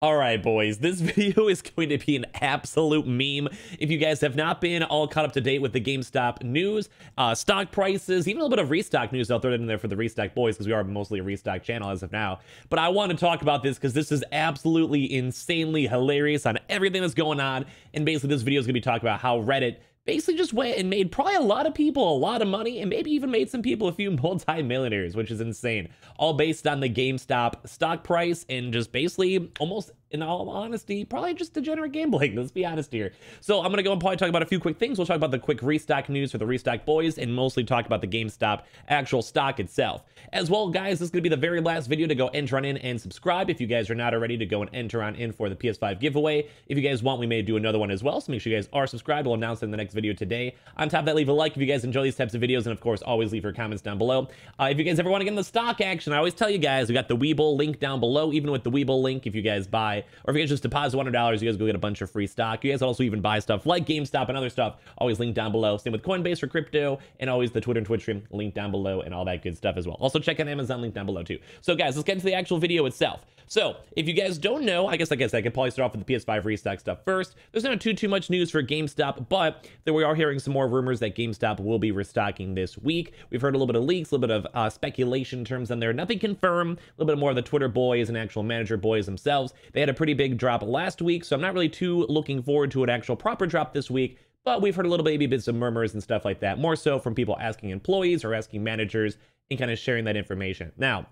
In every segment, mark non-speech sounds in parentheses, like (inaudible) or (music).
All right, boys, this (laughs) video is going to be an absolute meme. If you guys have not been all caught up to date with the GameStop news, uh, stock prices, even a little bit of restock news, I'll throw it in there for the restock boys because we are mostly a restock channel as of now. But I want to talk about this because this is absolutely insanely hilarious on everything that's going on. And basically, this video is going to be talking about how Reddit basically just went and made probably a lot of people a lot of money and maybe even made some people a few (laughs) multi-millionaires, which is insane. All based on the GameStop stock price and just basically almost in all honesty, probably just degenerate gambling. (laughs) Let's be honest here. So I'm going to go and probably talk about a few quick things. We'll talk about the quick restock news for the restock boys and mostly talk about the GameStop actual stock itself. As well, guys, this is going to be the very last video to go enter on in and subscribe. If you guys are not already to go and enter on in for the PS5 giveaway. If you guys want, we may do another one as well. So make sure you guys are subscribed. We'll announce in the next video video today. On top of that, leave a like if you guys enjoy these types of videos, and of course, always leave your comments down below. Uh, if you guys ever want to get in the stock action, I always tell you guys, we got the Weeble link down below. Even with the Weeble link, if you guys buy, or if you guys just deposit $100, you guys go get a bunch of free stock. You guys also even buy stuff like GameStop and other stuff, always link down below. Same with Coinbase for crypto, and always the Twitter and Twitch stream link down below, and all that good stuff as well. Also, check out Amazon link down below too. So guys, let's get into the actual video itself. So if you guys don't know, I guess I guess I could probably start off with the PS5 restock stuff first. There's not too too much news for GameStop, but that we are hearing some more rumors that GameStop will be restocking this week. We've heard a little bit of leaks, a little bit of uh, speculation terms on there. Nothing confirmed. A little bit more of the Twitter boys and actual manager boys themselves. They had a pretty big drop last week, so I'm not really too looking forward to an actual proper drop this week but we've heard a little baby bits of murmurs and stuff like that, more so from people asking employees or asking managers and kind of sharing that information. Now,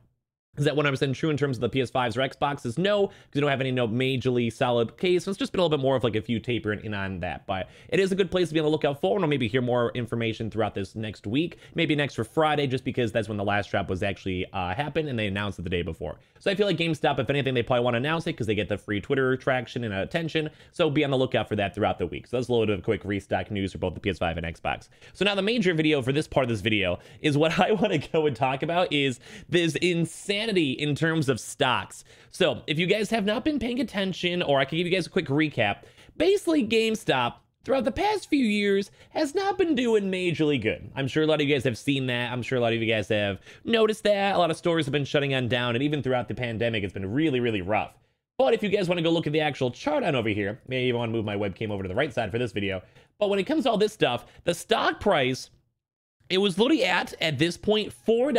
is that 100% true in terms of the PS5s or Xboxes? No, because you don't have any no majorly solid case. So it's just been a little bit more of like a few tapering in on that. But it is a good place to be on the lookout for, and we'll maybe hear more information throughout this next week. Maybe next for Friday, just because that's when the last trap was actually uh, happened, and they announced it the day before. So I feel like GameStop, if anything, they probably want to announce it because they get the free Twitter traction and attention. So be on the lookout for that throughout the week. So that's a little bit of quick restock news for both the PS5 and Xbox. So now the major video for this part of this video is what (laughs) I want to go and talk about is this insane insanity in terms of stocks. So if you guys have not been paying attention, or I can give you guys a quick recap, basically GameStop throughout the past few years has not been doing majorly good. I'm sure a lot of you guys have seen that. I'm sure a lot of you guys have noticed that. A lot of stores have been shutting on down, and even throughout the pandemic, it's been really, really rough. But if you guys want to go look at the actual chart on over here, maybe even want to move my webcam over to the right side for this video. But when it comes to all this stuff, the stock price it was literally at, at this 4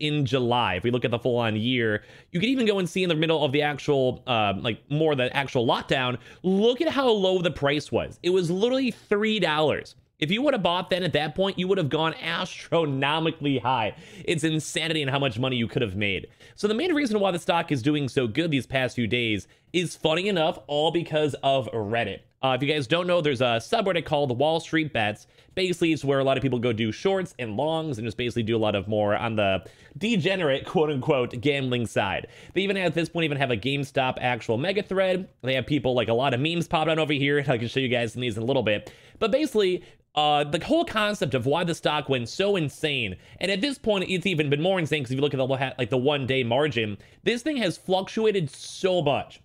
in July. If we look at the full on year, you could even go and see in the middle of the actual, uh, like more the actual lockdown, look at how low the price was. It was literally $3. If you would have bought then at that point, you would have gone astronomically high. It's insanity in how much money you could have made. So the main reason why the stock is doing so good these past few days is funny enough all because of Reddit. Uh, if you guys don't know, there's a subreddit called Wall Street Bets. Basically, it's where a lot of people go do shorts and longs and just basically do a lot of more on the degenerate, quote unquote, gambling side. They even at this point even have a GameStop actual mega thread. They have people like a lot of memes popping out over here. (laughs) I can show you guys some these in a little bit. But basically, uh, the whole concept of why the stock went so insane, and at this point, it's even been more insane because if you look at the like the one day margin, this thing has fluctuated so much.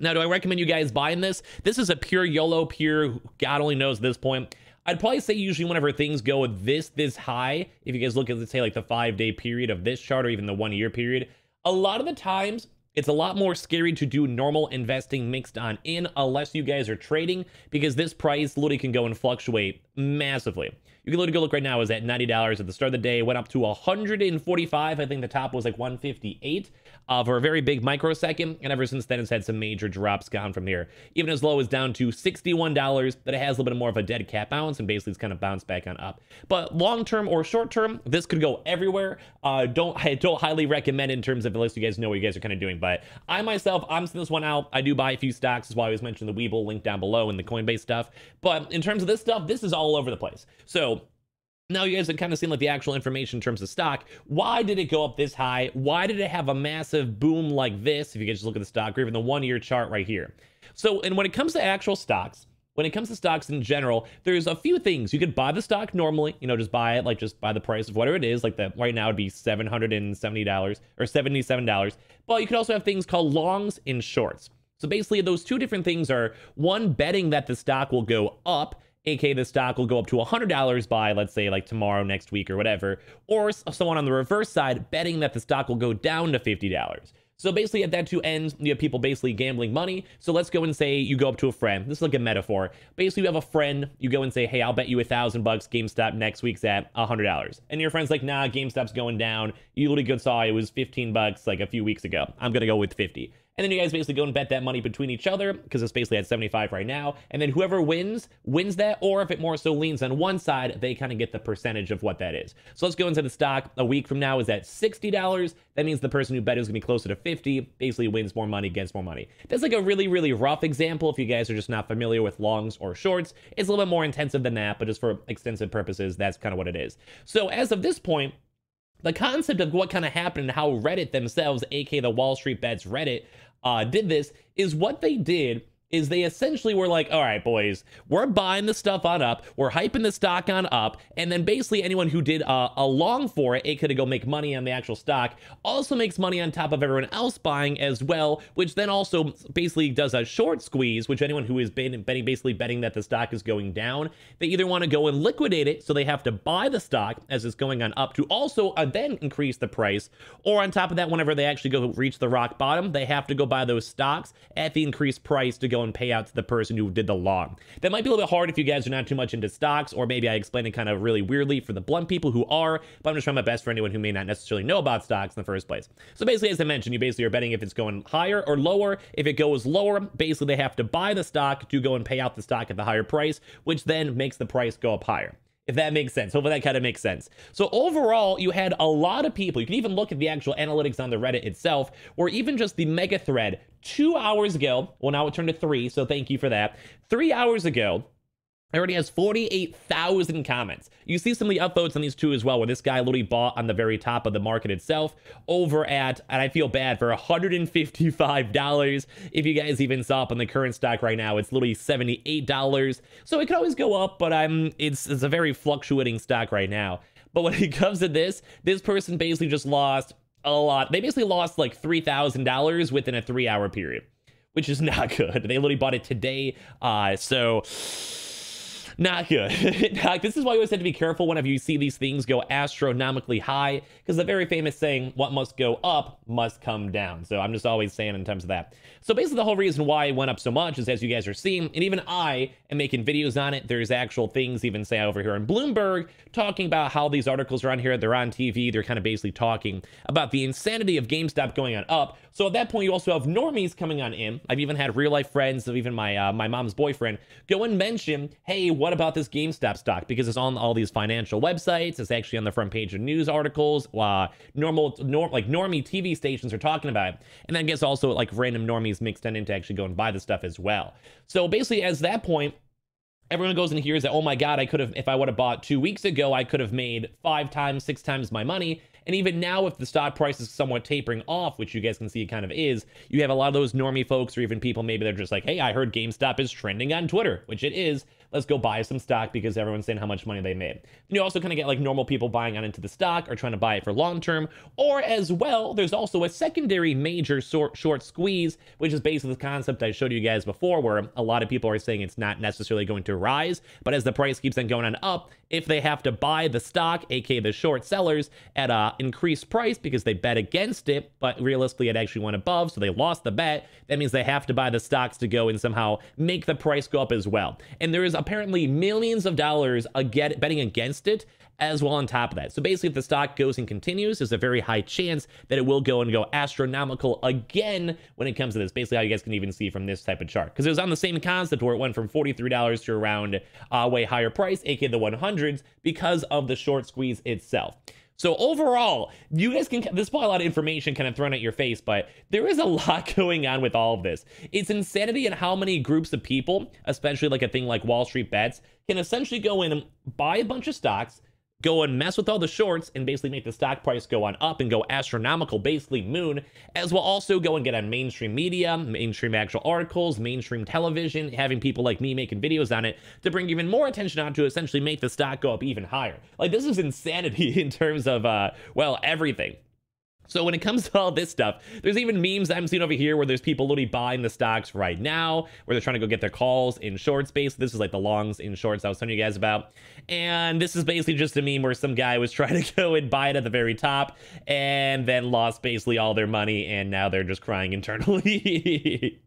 Now, do I recommend you guys buying this? This is a pure YOLO, pure God only knows at this point. I'd probably say usually whenever things go this, this high, if you guys look at, let's say, like the five-day period of this chart or even the one-year period, a lot of the times it's a lot more scary to do normal investing mixed on in unless you guys are trading because this price literally can go and fluctuate massively. You can literally go look right now is at $90 at the start of the day, went up to 145. I think the top was like 158 uh, for a very big microsecond. And ever since then, it's had some major drops gone from here. Even as low as down to $61, but it has a little bit more of a dead cat bounce and basically it's kind of bounced back on up. But long term or short term, this could go everywhere. Uh, don't I don't highly recommend in terms of unless you guys know what you guys are kind of doing. But I myself, I'm seeing this one out. I do buy a few stocks. That's why I always mention the Weeble link down below and the Coinbase stuff. But in terms of this stuff, this is all over the place. So now you guys have kind of seen like the actual information in terms of stock. Why did it go up this high? Why did it have a massive boom like this? If you guys just look at the stock or even the one year chart right here. So, and when it comes to actual stocks, when it comes to stocks in general, there's a few things. You could buy the stock normally, you know, just buy it, like just buy the price of whatever it is. Like that right now would be $770 or $77. But you could also have things called longs and shorts. So basically, those two different things are one, betting that the stock will go up AK the stock will go up to $100 by, let's say, like tomorrow, next week, or whatever. Or someone on the reverse side betting that the stock will go down to $50. So basically, at that two ends, you have people basically gambling money. So let's go and say you go up to a friend. This is like a metaphor. Basically, you have a friend. You go and say, "Hey, I'll bet you a thousand bucks GameStop next week's at hundred dollars." And your friend's like, "Nah, GameStop's going down. You literally saw it was fifteen bucks like a few weeks ago. I'm gonna go with fifty. And then you guys basically go and bet that money between each other because it's basically at 75 right now. And then whoever wins, wins that. Or if it more so leans on one side, they kind of get the percentage of what that is. So let's go into the stock a week from now is at $60. That means the person who bet is going to be closer to 50 basically wins more money, gets more money. That's like a really, really rough example if you guys are just not familiar with longs or shorts. It's a little bit more intensive than that, but just for extensive purposes, that's kind of what it is. So as of this point, the concept of what kind of happened and how Reddit themselves, aka the Wall Street Bets Reddit, uh, did this is what they did is they essentially were like, all right, boys, we're buying the stuff on up, we're hyping the stock on up, and then basically anyone who did uh, a long for it, it could go make money on the actual stock, also makes money on top of everyone else buying as well, which then also basically does a short squeeze, which anyone who is betting, basically betting that the stock is going down, they either want to go and liquidate it, so they have to buy the stock as it's going on up to also uh, then increase the price, or on top of that, whenever they actually go reach the rock bottom, they have to go buy those stocks at the increased price to go and pay out to the person who did the long. That might be a little bit hard if you guys are not too much into stocks, or maybe I explained it kind of really weirdly for the blunt people who are, but I'm just trying my best for anyone who may not necessarily know about stocks in the first place. So basically, as I mentioned, you basically are betting if it's going higher or lower. If it goes lower, basically they have to buy the stock to go and pay out the stock at the higher price, which then makes the price go up higher if that makes sense. Hopefully that kind of makes sense. So overall, you had a lot of people. You can even look at the actual analytics on the Reddit itself, or even just the mega thread two hours ago. Well, now it turned to three, so thank you for that. Three hours ago, already has 48,000 comments. You see some of the upvotes on these two as well, where this guy literally bought on the very top of the market itself over at, and I feel bad, for $155. If you guys even saw up on the current stock right now, it's literally $78. So it could always go up, but I'm um, it's, it's a very fluctuating stock right now. But when (laughs) it comes to this, this person basically just lost a lot. They basically lost like $3,000 within a three hour period, which is (laughs) not good. They literally bought it today. Uh, so not good. (laughs) this is why you always have to be careful whenever you see these things go astronomically high, because the very famous saying, what must go up must come down. So I'm just always saying in terms of that. So basically the whole reason why it went up so much is as you guys are seeing, and even I am making videos on it. There's actual things even say over here in Bloomberg talking about how these articles are on here. They're on TV. They're kind of basically talking about the insanity of GameStop going on up so at that point, you also have normies coming on in. I've even had real life friends of even my uh, my mom's boyfriend go and mention, hey, what about this GameStop stock? Because it's on all these financial websites. It's actually on the front page of news articles. Uh, normal, norm, like normie TV stations are talking about it. And then gets also like random normies mixed in to actually go and buy the stuff as well. So basically, as that point, everyone goes and hears that, oh my God, I could have, if I would have bought two weeks ago, I could have made five times, six times my money. And even now, if the stock price is somewhat tapering off, which you guys can see it kind of is, you have a lot of those normie folks or even people, maybe they're just like, hey, I heard GameStop is trending on Twitter, which it is let's go buy some stock because everyone's saying how much money they made. And you also kind of get like normal people buying on into the stock or trying to buy it for long term. Or as well, there's also a secondary major short, short squeeze, which is based on the concept I showed you guys before, where a lot of people are saying it's not necessarily going to rise, but as the price keeps on going on up, if they have to buy the stock, aka the short sellers, at a increased price because they bet against it, but realistically it actually went above, so they lost the bet. That means they have to buy the stocks to go and somehow make the price go up as well. And there is a apparently millions of dollars again, betting against it as well on top of that. So basically, if the stock goes and continues, there's a very high chance that it will go and go astronomical again when it comes to this. Basically, how you guys can even see from this type of chart. Because it was on the same concept where it went from $43 to around a uh, way higher price, aka the 100s, because of the short squeeze itself. So overall, you guys can, is probably a lot of information kind of thrown at your face, but there is a (laughs) lot going on with all of this. It's insanity in how many groups of people, especially like a thing like Wall Street Bets, can essentially go in and buy a bunch of stocks, go and mess with all the shorts and basically make the stock price go on up and go astronomical, basically moon, as well also go and get on mainstream media, mainstream actual articles, mainstream television, having people like me making videos on it to bring even more attention on to essentially make the stock go up even higher. Like this is insanity (laughs) in terms of, uh, well, everything. So when it comes (laughs) to all this stuff, there's even memes I'm seeing over here where there's people literally buying the stocks right now, where they're trying to go get their calls in short space. This is like the longs in shorts I was telling you guys about. And this is basically just a meme where some guy was (laughs) trying to go and buy it at the very top and then lost basically all their money and now they're just crying (laughs) internally.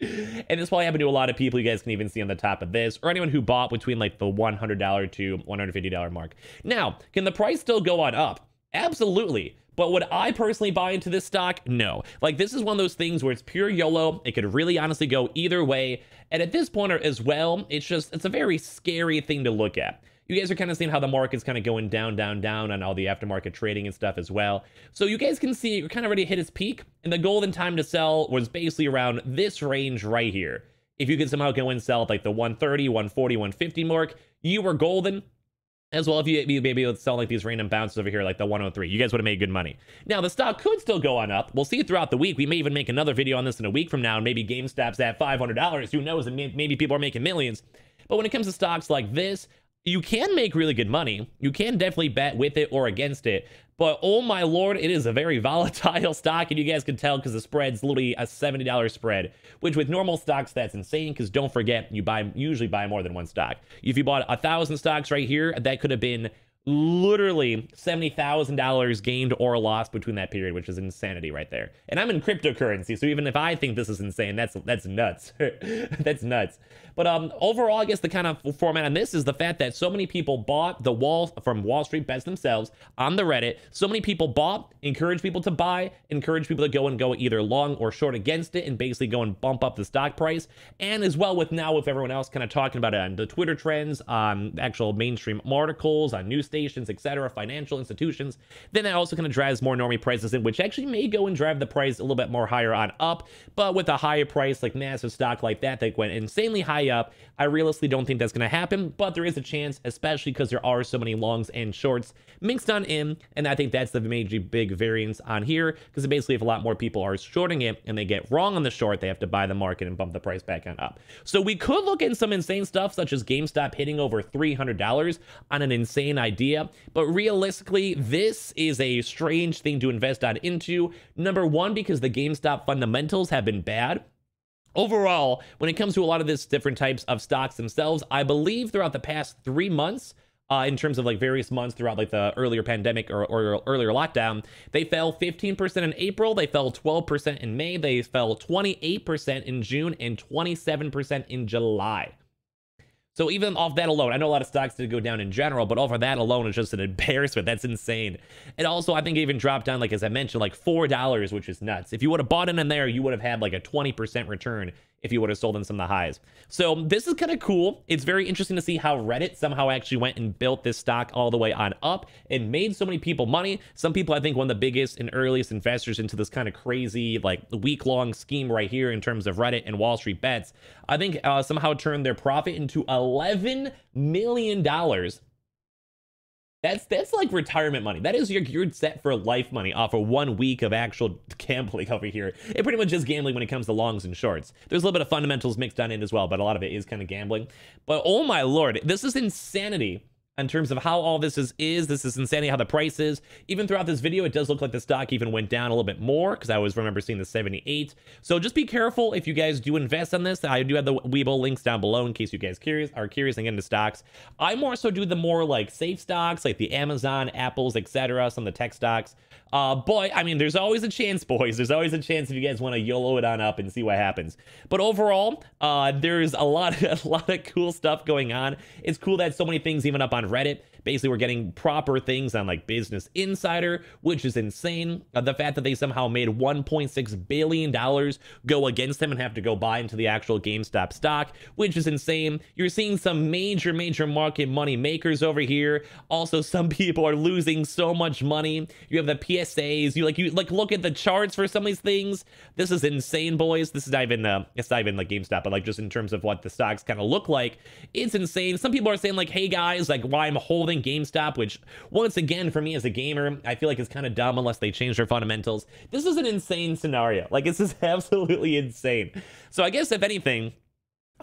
and this probably happened to a lot of people you guys can even see on the top of this or anyone who bought between like the $100 to $150 mark. Now, can the price still go on up? Absolutely. But would I personally buy into this stock? No. Like, this is one of those things where it's pure YOLO. It could really honestly go either way. And at this point as well, it's just, it's a very scary thing to look at. You guys are kind of seeing how the market's kind of going down, down, down on all the aftermarket trading and stuff as well. So you guys can see it kind of already hit its peak. And the golden time to sell was basically around this range right here. If you could somehow go and sell at like the 130, 140, 150 mark, you were golden. As well, if you maybe let's sell like these random bounces over here, like the 103, you guys would have made good money. Now, the stock could still go on up. We'll see it throughout the week. We may even make another video on this in a week from now, and maybe GameStop's at $500. Who knows? And maybe people are making millions. But when it comes to stocks like this, you can make really good money. You can definitely bet with it or against it. But oh my lord, it is a very (laughs) volatile stock, and you guys can tell because the spread's literally a $70 spread, which with normal stocks, that's insane because don't forget, you buy usually buy more than one stock. If you bought a 1,000 stocks right here, that could have been literally $70,000 gained or lost between that period, which is insanity right there. And I'm in cryptocurrency, so even if I think this is insane, that's that's nuts. (laughs) that's nuts. But um, overall, I guess the kind of format on this is the fact that so many people bought the wall from Wall Street bets themselves on the Reddit. So many people bought, encourage people to buy, encourage people to go and go either long or short against it and basically go and bump up the stock price. And as well with now with everyone else kind of talking about it on the Twitter trends, on um, actual mainstream articles, on news stations, etc., financial institutions, then that also kind of drives more normie prices in, which actually may go and drive the price a little bit more higher on up. But with a higher price like massive stock like that that went insanely high up, I realistically don't think that's going to happen. But there is a chance, especially because there are so many longs and shorts mixed on in, and I think that's the major big variance on here because basically if a lot more people are shorting it and they get wrong on the short, they have to buy the market and bump the price back on up. So we could look at some insane stuff such as GameStop hitting over $300 on an insane idea idea. But realistically, this is a strange thing to invest on into. Number one, because the GameStop fundamentals have been bad. Overall, when it comes to a lot of these different types of stocks themselves, I believe throughout the past three months, uh, in terms of like various months throughout like the earlier pandemic or, or earlier lockdown. They fell 15% in April, they fell 12% in May, they fell 28% in June, and 27% in July. So even off that alone, I know a lot of stocks did go down in general, but over that alone is just an embarrassment. That's insane. And also, I think it even dropped down, like as I mentioned, like four dollars, which is nuts. If you would have bought in, in there, you would have had like a 20% return if you would have sold in some of the highs. So this is kind of cool. It's very interesting to see how Reddit somehow actually went and built this stock all the way on up and made so many people money. Some people, I think, one of the biggest and earliest investors into this kind of crazy, like week long scheme right here in terms of Reddit and Wall Street bets. I think uh, somehow turned their profit into $11 million that's that's like retirement money. That is your you're set for life money off of one week of actual (laughs) gambling over here. It pretty much is gambling when it comes to longs and shorts. There's a little bit of fundamentals mixed on in as well, but a lot of it is kind of gambling. But oh my lord, this is insanity in terms of how all this is is this is insanity how the price is even throughout this video it does look like the stock even went down a little bit more because i always remember seeing the 78 so just be careful if you guys do invest in this i do have the weeble links down below in case you guys curious are curious and get into stocks i more so do the more like safe stocks like the amazon apples etc some of the tech stocks uh boy i mean there's always a chance boys there's always a chance if you guys want to yolo it on up and see what happens but overall uh there's a lot (laughs) a lot of cool stuff going on it's cool that so many things even up on on Reddit basically we're getting proper things on like Business Insider, which is insane. Uh, the fact that they somehow made 1.6 billion dollars go against them and have to go buy into the actual GameStop stock, which is insane. You're seeing some major, major market money makers over here. Also, some (laughs) people are losing so much money. You have the PSAs. You like you like look at the charts for some of these things. This is insane, boys. This is not even uh, it's not even like GameStop, but like just in terms of what the stocks kind of look like, it's insane. Some people are saying like, hey guys, like why I'm holding selling GameStop, which once again, for me as a gamer, I feel like it's kind of dumb unless they change their fundamentals. This is an insane scenario. Like, this is (laughs) absolutely insane. So I guess if anything,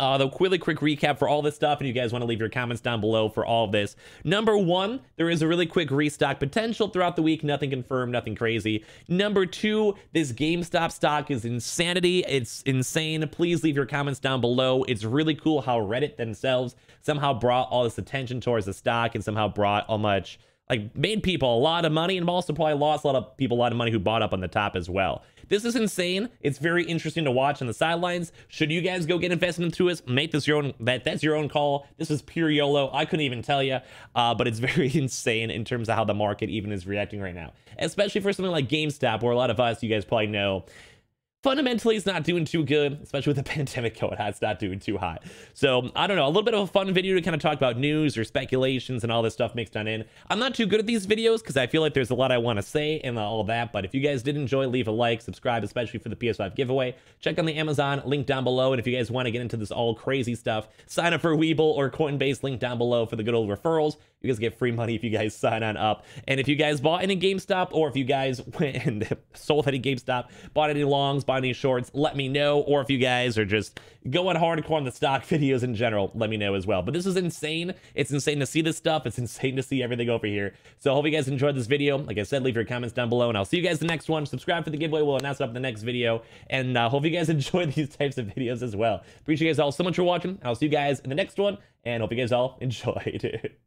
uh, the really quick recap for all this stuff. And you guys want to leave your comments down below for all this. Number one, there is a really quick restock potential throughout the week. Nothing confirmed, nothing crazy. Number two, this GameStop stock is insanity. It's insane. Please leave your comments down below. It's really cool how Reddit themselves somehow brought all this attention towards the stock and somehow brought all much like made people a lot of money and also probably lost a lot of people a lot of money who bought up on the top as well. This is insane. It's very interesting to watch on the sidelines. Should you guys go get invested into this? Make this your own. That that's your own call. This is pure YOLO. I couldn't even tell you, uh, but it's (laughs) very insane in terms of how the market even is reacting right now, especially for something like GameStop, where a lot of us, you guys probably know, fundamentally it's not doing too good, especially with the (laughs) pandemic going on. It's not doing too hot. So I don't know, a little bit of a fun video to kind of talk about news or speculations and all this stuff mixed on in. I'm not too good at these videos because I feel like there's a lot I want to say and all that. But if you guys did enjoy, leave a like, subscribe, especially for the PS5 giveaway. Check on the Amazon link down below. And if you guys want to get into this all crazy stuff, sign up for Weeble or Coinbase link down below for the good old referrals. You guys get free money if you guys sign on up. And if you guys bought any GameStop or if you guys (laughs) went and sold any GameStop, bought any longs, bought finding shorts, let me know. Or if you guys are just going hardcore on the stock (laughs) videos in general, let me know as well. But this is insane. It's insane to see this stuff. It's insane to see everything over here. So I hope you guys enjoyed this video. Like I said, leave your comments down below and I'll see you guys the next one. Subscribe for the giveaway. We'll announce it up in the next video. And uh, hope you guys (laughs) enjoy these types of videos as well. Appreciate you guys all so much for watching. I'll see you guys in the next one and hope you guys all (laughs) enjoyed it.